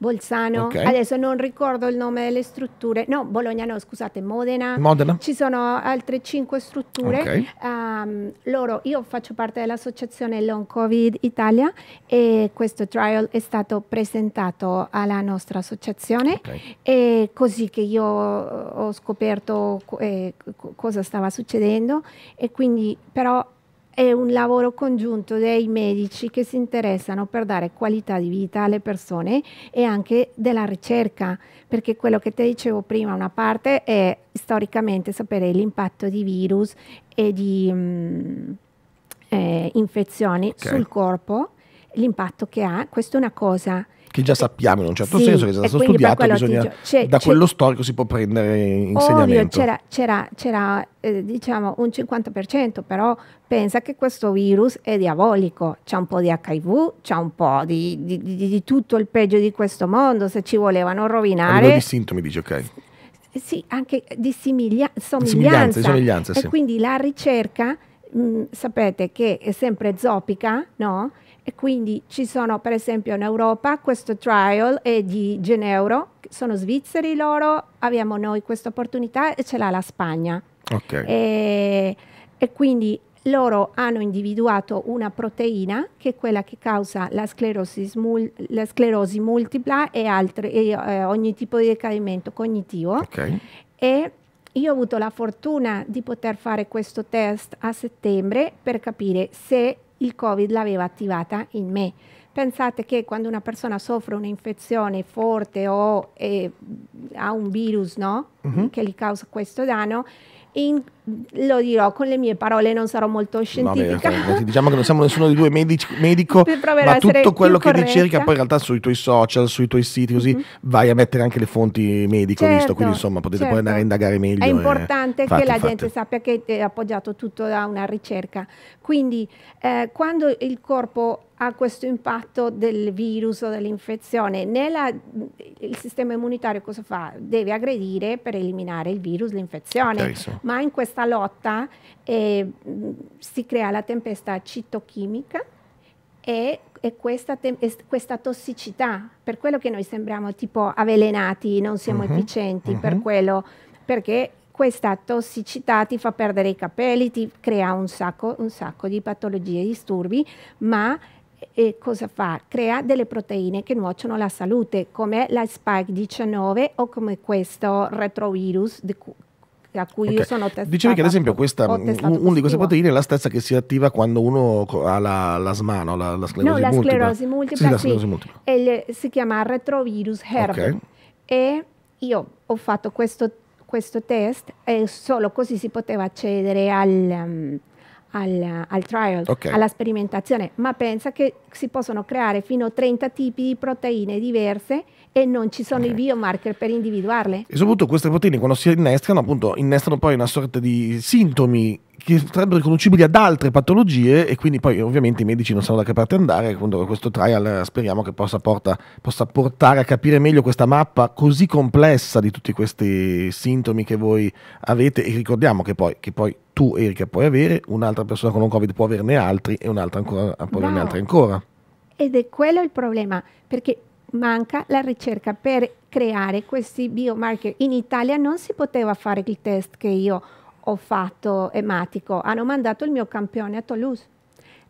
Bolzano, okay. adesso non ricordo il nome delle strutture, no Bologna no scusate Modena, Modena. ci sono altre cinque strutture, okay. um, loro, io faccio parte dell'associazione Long Covid Italia e questo trial è stato presentato alla nostra associazione okay. e così che io ho scoperto eh, cosa stava succedendo e quindi però è un lavoro congiunto dei medici che si interessano per dare qualità di vita alle persone e anche della ricerca, perché quello che ti dicevo prima, una parte è storicamente sapere l'impatto di virus e di mh, mm, eh, infezioni okay. sul corpo, l'impatto che ha, questa è una cosa che già sappiamo in un certo sì, senso che è stato studiato, bisogna, cioè, c'è, da c'è, quello storico si può prendere insegnamento. Ovvio, c'era, c'era, c'era eh, diciamo un 50%, però pensa che questo virus è diabolico, c'è un po' di HIV, c'è un po' di, di, di, di tutto il peggio di questo mondo, se ci volevano rovinare... di sintomi dici, ok. Sì, anche di simiglia- somiglianza. Di somiglianza, sì. E quindi la ricerca, mh, mm, sapete che è sempre zoppica, no? E quindi ci sono per esempio in Europa questo trial è di Geneuro, sono svizzeri loro, abbiamo noi questa opportunità e ce l'ha la Spagna. Okay. E, e quindi loro hanno individuato una proteina che è quella che causa la sclerosi, la sclerosi multipla e, altri, e eh, ogni tipo di decadimento cognitivo. Okay. E io ho avuto la fortuna di poter fare questo test a settembre per capire se il Covid l'aveva attivata in me. Pensate che quando una persona soffre un'infezione forte o eh, ha un virus no? uh mm-hmm. -huh. che gli causa questo danno, in, lo dirò con le mie parole, non sarò molto scientifica. Vabbè, diciamo che non siamo nessuno di due medici, medico, ma tutto quello che ricerca poi in realtà sui tuoi social, sui tuoi siti, così mm-hmm. vai a mettere anche le fonti medico, certo, visto, quindi insomma potete certo. poi andare a certo. indagare meglio. È importante e... fate, che la fate. gente sappia che è appoggiato tutto da una ricerca. Quindi eh, quando il corpo ha questo impatto del virus o dell'infezione. Nella, il sistema immunitario cosa fa? Deve aggredire per eliminare il virus, l'infezione, okay, so. ma in questa questa lotta eh, si crea la tempesta citochimica e, e questa, te questa, tossicità, per quello che noi sembriamo tipo avvelenati, non siamo uh mm-hmm. -huh. efficienti, uh -huh. per mm-hmm. quello, perché questa tossicità ti fa perdere i capelli, ti crea un sacco, un sacco di patologie e disturbi, ma eh, cosa fa? Crea delle proteine che nuociono alla salute, come la Spike 19 o come questo retrovirus di cui, a cui okay. io sono testata. Dicevi che ad esempio questa, uno di queste proteine è la stessa che si attiva quando uno ha la, la SMA, no? la, la sclerosi no, multipla. la sclerosi multipla, sì, sì. Sclerosi multipla. E, si chiama retrovirus herb. Okay. E io ho fatto questo, questo, test e solo così si poteva accedere al... Um, al, al, trial, okay. alla sperimentazione, ma pensa che si possono creare fino a 30 tipi di proteine diverse e non ci sono okay. i biomarker per individuarle. E soprattutto queste proteine quando si innestano, appunto, innestano poi una sorta di sintomi che sarebbero riconducibili ad altre patologie e quindi poi ovviamente i medici non sanno da che parte andare, quindi questo trial speriamo che possa, porta, possa, portare a capire meglio questa mappa così complessa di tutti questi sintomi che voi avete e ricordiamo che poi, che poi tu Erika puoi avere, un'altra persona con un covid può averne altri e un'altra ancora può wow. altri ancora. Ed è quello il problema, perché manca la ricerca per creare questi biomarker. In Italia non si poteva fare il test che io ho fatto ematico, hanno mandato il mio campione a Toulouse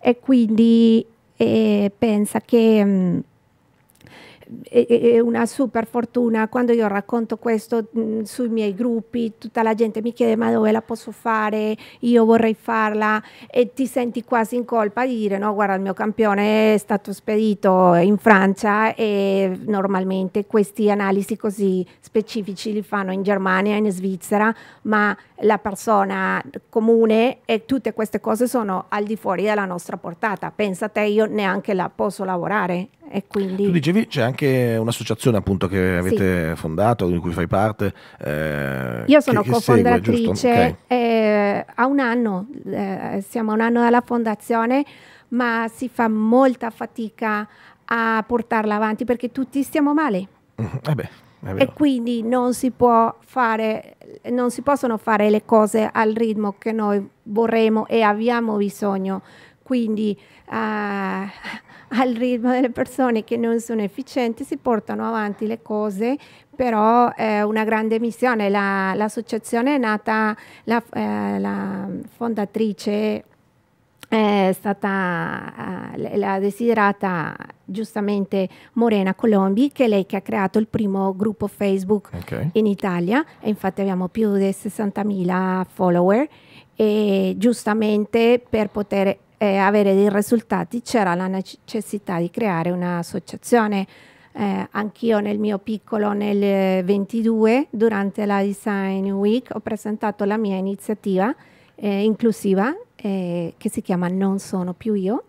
e quindi eh, pensa che... Mh, mm, è una super fortuna. Quando io racconto questo mh, mm, sui miei gruppi, tutta la gente mi chiede ma dove la posso fare, io vorrei farla e ti senti quasi in colpa di dire no, guarda il mio campione è stato spedito in Francia e normalmente questi analisi così specifici li fanno in Germania, in Svizzera, ma la persona comune e tutte queste cose sono al di fuori della nostra portata. Pensate, io neanche la posso lavorare. E quindi... Tu dicevi c'è anche un'associazione appunto che avete sì. fondato, di cui fai parte. Eh, io sono che, cofondatrice, che segue, okay. Eh, a un anno, eh, siamo a un anno dalla fondazione, ma si fa molta fatica a portarla avanti perché tutti stiamo male. Mm-hmm. Eh beh e quindi non si, può fare, non si possono fare le cose al ritmo che noi vorremmo e abbiamo bisogno. Quindi uh, al ritmo delle persone che non sono efficienti si portano avanti le cose, però è una grande missione. l'associazione è nata, la, eh, la fondatrice è stata eh, la desiderata giustamente Morena Colombi, che è lei che ha creato il primo gruppo Facebook okay. in Italia, e infatti abbiamo più di 60.000 follower, e giustamente per poter eh, avere dei risultati c'era la necessità di creare un'associazione. Eh, anch'io nel mio piccolo nel 22, durante la Design Week, ho presentato la mia iniziativa eh, inclusiva eh, che si chiama Non sono più io,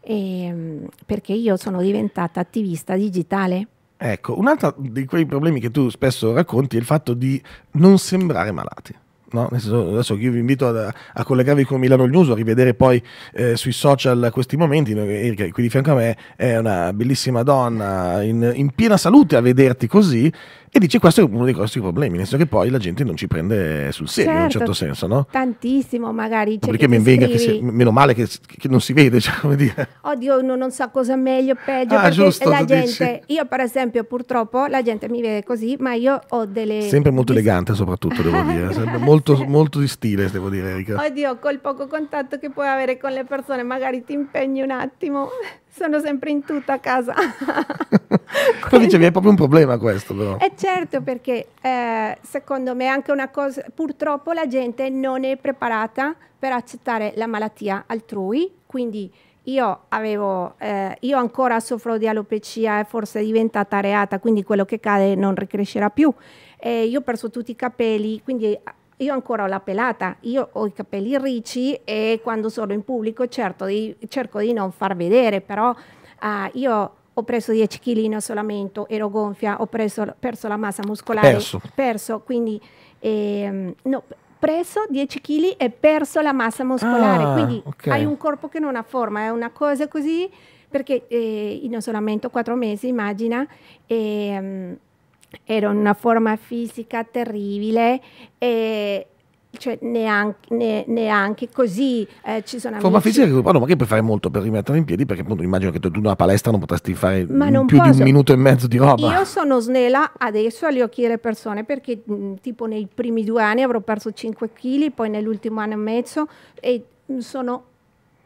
ehm, perché io sono diventata attivista digitale. Ecco, un altro di quei problemi che tu spesso racconti è il fatto di non sembrare malati. No? adesso io vi invito a, a, collegarvi con Milano News, a rivedere poi eh, sui social questi momenti. Erika, qui di fianco a me, è una bellissima donna in, in piena salute a vederti così e dice questo è uno dei grossi problemi, nel senso che poi la gente non ci prende sul serio certo, in un certo. certo senso, no? Tantissimo magari. Cioè perché che si, meno male che, che, non si vede, cioè, come dire. Oddio, uno non sa cosa è meglio o peggio, ah, giusto, la gente, dici. io per esempio purtroppo la gente mi vede così, ma io ho delle... Sempre molto elegante soprattutto, devo dire, eh, sempre molto, molto di stile, devo dire Erika. Oddio, col poco contatto che puoi avere con le persone, magari ti impegni un attimo sono sempre in tutta casa. tu dicevi è proprio un problema questo però. È eh, certo perché eh, secondo me è anche una cosa, purtroppo la gente non è preparata per accettare la malattia altrui, quindi io, avevo, eh, io ancora soffro di alopecia e forse è diventata areata, quindi quello che cade non ricrescerà più. Eh, io ho perso tutti i capelli, quindi io ancora ho la pelata, io ho i capelli ricci e quando sono in pubblico certo di, cerco di non far vedere, però uh, io ho preso 10 kg in isolamento, ero gonfia, ho preso, perso la massa muscolare, perso, perso quindi ehm, no, preso 10 kg e perso la massa muscolare, ah, quindi okay. hai un corpo che non ha forma, è una cosa così, perché eh, in isolamento 4 mesi, immagina, ehm, era una forma fisica terribile e cioè neanche, ne, neanche così eh, ci sono forma amici. fisica che, oh no, ma che puoi fare molto per rimettermi in piedi perché appunto immagino che tu in una palestra non potresti fare ma non più posso. di un minuto e mezzo di roba io sono snella adesso agli occhi delle persone perché mh, tipo nei primi due anni avrò perso 5 kg poi nell'ultimo anno e mezzo e sono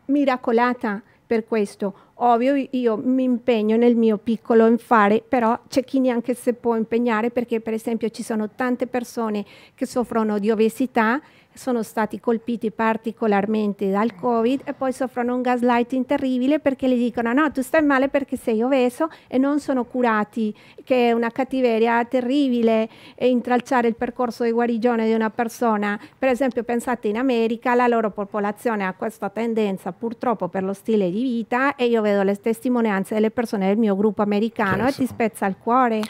miracolata per questo, ovvio, io mi impegno nel mio piccolo in fare, però c'è chi neanche si può impegnare perché per esempio ci sono tante persone che soffrono di obesità sono stati colpiti particolarmente dal Covid e poi soffrono un gaslighting terribile perché gli dicono no, tu stai male perché sei obeso e non sono curati, che è una cattiveria terribile e intralciare il percorso di guarigione di una persona. Per esempio pensate in America, la loro popolazione ha questa tendenza purtroppo per lo stile di vita e io vedo le testimonianze delle persone del mio gruppo americano Penso. e ti spezza il cuore.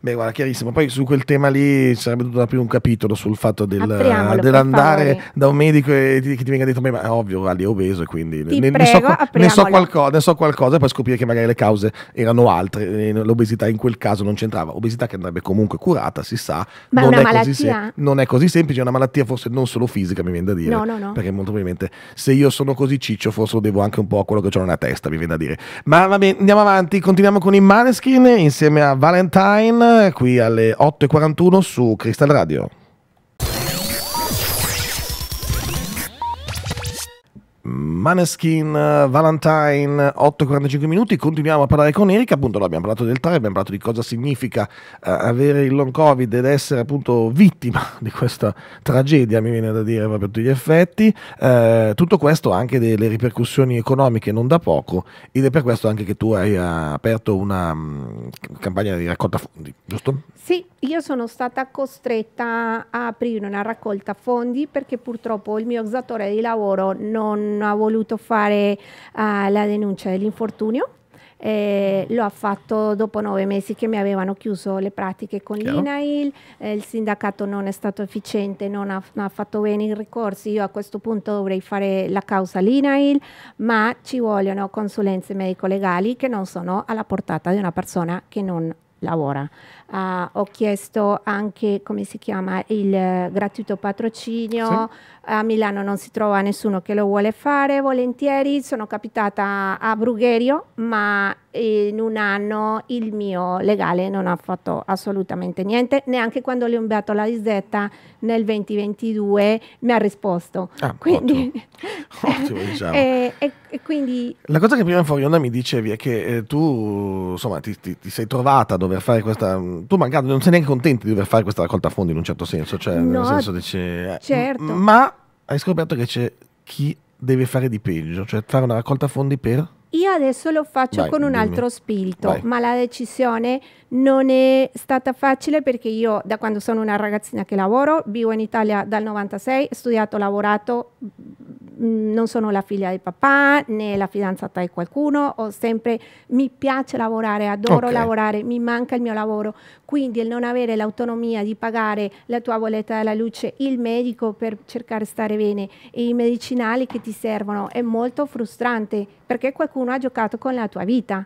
Beh, guarda, chiarissimo. Poi su quel tema lì sarebbe dovuto aprire un capitolo sul fatto del, dell'andare da un medico e ti, che ti venga detto: ma è ovvio, guardi, è obeso, e quindi ne, prego, ne, so, ne, so qualcosa, ne so qualcosa e poi scoprire che magari le cause erano altre. L'obesità in quel caso non c'entrava. Obesità che andrebbe comunque curata, si sa. Ma non, è così, se, non è così semplice, è una malattia forse non solo fisica, mi viene da dire. No, no, no. Perché molto probabilmente se io sono così ciccio, forse lo devo anche un po' a quello che ho nella testa, mi viene da dire. Ma va bene, andiamo avanti, continuiamo con i Maneskin insieme a Valentine qui alle 8.41 su Crystal Radio. Maneskin, Valentine, 8.45 minuti, continuiamo a parlare con Erika, appunto abbiamo parlato del TAR, abbiamo parlato di cosa significa eh, avere il long covid ed essere appunto vittima di questa tragedia, mi viene da dire proprio a tutti gli effetti, eh, tutto questo ha anche delle ripercussioni economiche non da poco ed è per questo anche che tu hai aperto una mm, campagna di raccolta fondi, giusto? Sì, io sono stata costretta a aprire una raccolta fondi perché purtroppo il mio usatore di lavoro non non ha voluto fare uh, la denuncia dell'infortunio. Eh, lo ha fatto dopo nove mesi che mi avevano chiuso le pratiche con Chiaro. l'INAIL, eh, il sindacato non è stato efficiente, non ha, non ha, fatto bene i ricorsi, io a questo punto dovrei fare la causa all'INAIL, ma ci vogliono consulenze medico-legali che non sono alla portata di una persona che non lavora. Uh, ho chiesto anche come si chiama il eh, gratuito patrocinio. Sì. A Milano non si trova nessuno che lo vuole fare volentieri. Sono capitata a Brugherio, ma in un anno il mio legale non ha fatto assolutamente niente, neanche quando le ho inviato la disdetta nel 2022 mi ha risposto. Ah, quindi, ottimo. ottimo, diciamo. e, eh, e, e quindi... La cosa che prima Foriona mi dicevi è che eh, tu insomma ti, ti, ti, sei trovata a dover fare questa mm, tu magari non sei neanche contento di dover fare questa raccolta fondi in un certo senso, cioè no, nel senso dici, eh, certo. m- ma hai scoperto che c'è chi deve fare di peggio, cioè fare una raccolta fondi per... Io adesso lo faccio Vai, con un dimmi. altro spirito, Vai. ma la decisione non è stata facile perché io da quando sono una ragazzina che lavoro, vivo in Italia dal 96, ho studiato, lavorato, Mm, non sono la figlia di papà né la fidanzata di qualcuno, ho sempre mi piace lavorare, adoro okay. lavorare, mi manca il mio lavoro, quindi il non avere l'autonomia di pagare la tua bolletta della luce, il medico per cercare di stare bene e i medicinali che ti servono è molto frustrante perché qualcuno ha giocato con la tua vita,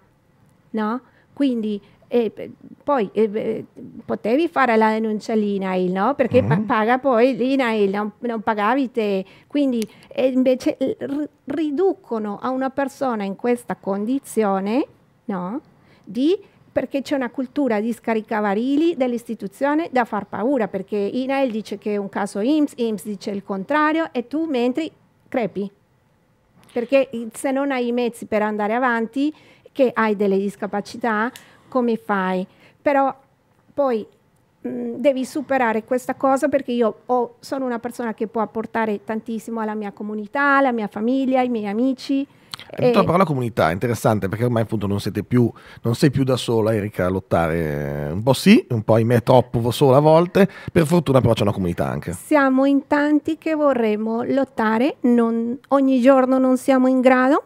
no? Quindi e eh, poi eh, potevi fare la denuncia all'INAIL, no? Perché mm -hmm. paga poi l'INAIL, non, non, pagavi te. Quindi eh, invece riducono a una persona in questa condizione, no? Di perché c'è una cultura di scaricavarili dell'istituzione da far paura, perché INAIL dice che è un caso IMSS, IMSS dice il contrario e tu mentre crepi. Perché se non hai i mezzi per andare avanti, che hai delle discapacità, come fai? Però poi mh, mm, devi superare questa cosa perché io ho, sono una persona che può apportare tantissimo alla mia comunità, alla mia famiglia, ai miei amici. Eh, e... La parola comunità è interessante perché ormai appunto non, più, non sei più da sola Erika a lottare, un po' sì, un po' ahimè troppo sola a volte, per fortuna però c'è una comunità anche. Siamo in tanti che vorremmo lottare, non, ogni giorno non siamo in grado,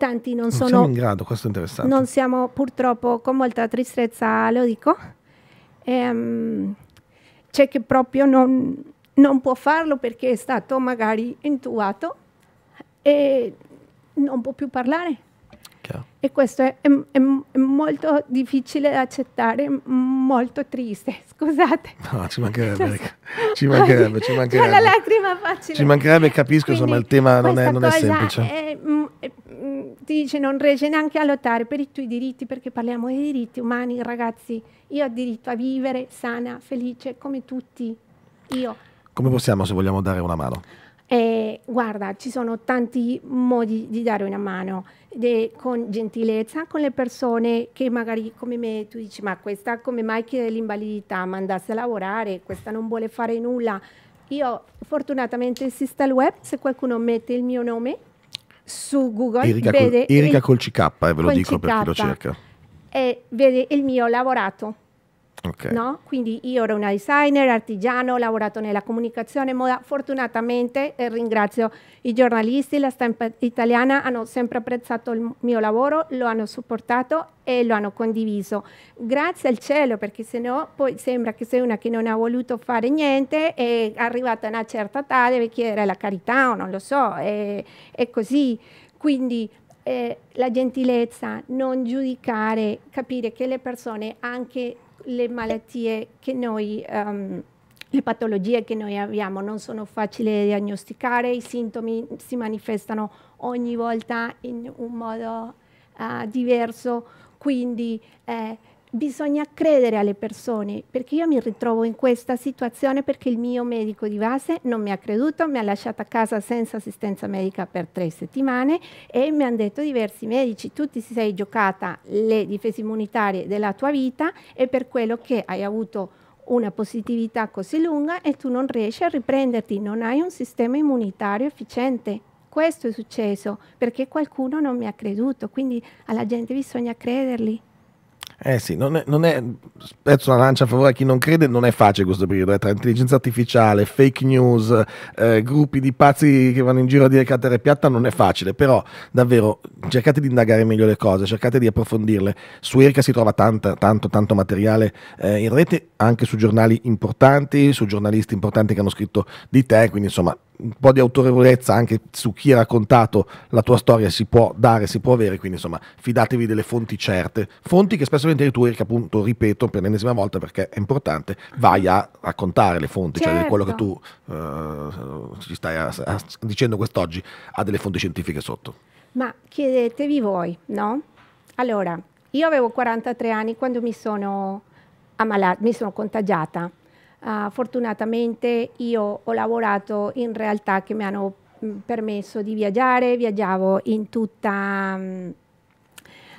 tanti non, non sono... Siamo in grado, questo è interessante. Non siamo purtroppo, con molta tristezza lo dico, ehm, c'è chi proprio non, non può farlo perché è stato magari intubato e non può più parlare e questo è, è, è, molto difficile da accettare, molto triste, scusate. No, ci mancherebbe, ci mancherebbe, ci cioè, mancherebbe. la lacrima facile. Ci mancherebbe, capisco, Quindi, insomma, il tema non è, non è semplice. È, è, ti dice non regge neanche a lottare per i tuoi diritti, perché parliamo dei diritti umani, ragazzi. Io ho diritto a vivere sana, felice, come tutti. Io. Come possiamo, se vogliamo dare una mano? Eh, guarda, ci sono tanti modi di dare una mano de, con gentilezza con le persone che magari come me tu dici ma questa come mai chiede l'invalidità, mandasse a lavorare, questa non vuole fare nulla. Io fortunatamente esiste il web, se qualcuno mette il mio nome su Google Erika vede... Col, Erika col CK, eh, ve lo dico CK, per chi lo cerca. E vede il mio lavorato Okay. No? Quindi io ero una designer, artigiano, ho lavorato nella comunicazione, moda, fortunatamente eh, ringrazio i giornalisti, la stampa italiana hanno sempre apprezzato il mio lavoro, lo hanno supportato e lo hanno condiviso. Grazie al cielo perché se no poi sembra che sei una che non ha voluto fare niente, è arrivata a una certa età, deve chiedere la carità o non lo so, è, è così. Quindi eh, la gentilezza, non giudicare, capire che le persone anche le malattie che noi, um, le patologie che noi abbiamo non sono facili da diagnosticare, i sintomi si manifestano ogni volta in un modo uh, diverso, quindi eh, bisogna credere alle persone, perché io mi ritrovo in questa situazione perché il mio medico di base non mi ha creduto, mi ha lasciato a casa senza assistenza medica per tre settimane e mi hanno detto diversi medici, tu ti sei giocata le difese immunitarie della tua vita e per quello che hai avuto una positività così lunga e tu non riesci a riprenderti, non hai un sistema immunitario efficiente. Questo è successo perché qualcuno non mi ha creduto, quindi alla gente bisogna crederli. Eh sì, non è, non è, spezzo una lancia a favore a chi non crede, non è facile questo periodo, eh, tra intelligenza artificiale, fake news, eh, gruppi di pazzi che vanno in giro a dire che la terra è piatta, non è facile, però davvero cercate di indagare meglio le cose, cercate di approfondirle. Su Erika si trova tanto, tanto, tanto materiale eh, in rete, anche su giornali importanti, su giornalisti importanti che hanno scritto di te, quindi insomma un po' di autorevolezza anche su chi ha raccontato la tua storia si può dare, si può avere, quindi insomma fidatevi delle fonti certe, fonti che spesso volentieri tu Erika appunto ripeto per l'ennesima volta perché è importante, vai a raccontare le fonti, certo. cioè quello che tu uh, ci stai a, a, dicendo quest'oggi ha delle fonti scientifiche sotto. Ma chiedetevi voi, no? Allora, io avevo 43 anni quando mi sono ammalata, mi sono contagiata Uh, fortunatamente io ho lavorato in realtà che mi hanno mm, permesso di viaggiare, viaggiavo in tutta mh, mm, uh,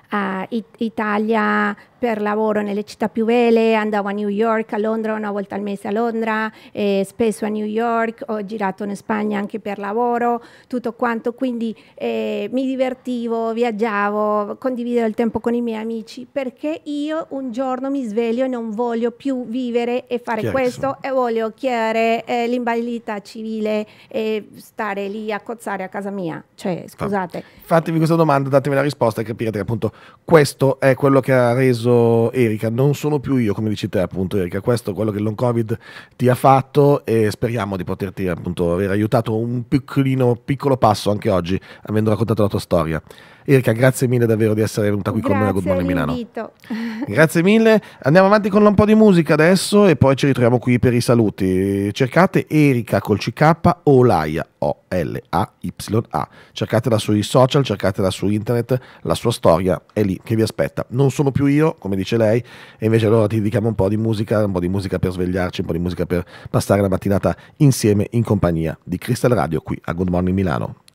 ah, It Italia, per lavoro nelle città più belle, andavo a New York, a Londra, una volta al mese a Londra, eh, spesso a New York, ho girato in Spagna anche per lavoro, tutto quanto, quindi eh, mi divertivo, viaggiavo, condividevo il tempo con i miei amici, perché io un giorno mi sveglio e non voglio più vivere e fare questo e voglio chiedere eh, l'invalidità civile e stare lì a cozzare a casa mia, cioè scusate. Fatevi questa domanda, datemi la risposta e capirete che appunto questo è quello che ha reso caso Erika, non sono più io, come dici te appunto Erika, questo è quello che il long covid ti ha fatto e speriamo di poterti appunto aver aiutato un piccolino, piccolo passo anche oggi, avendo raccontato la tua storia. Erika, grazie mille davvero di essere venuta qui grazie con noi a Good Morning Milano. grazie mille. Andiamo avanti con un po' di musica adesso e poi ci ritroviamo qui per i saluti. Cercate Erika col CK Olaia, O-L-A-Y-A. Cercatela sui social, cercatela su internet, la sua storia è lì che vi aspetta. Non sono più io, come dice lei, e invece allora ti dedichiamo un po' di musica, un po' di musica per svegliarci, un po' di musica per passare la mattinata insieme in compagnia di Crystal Radio qui a Good Morning Milano.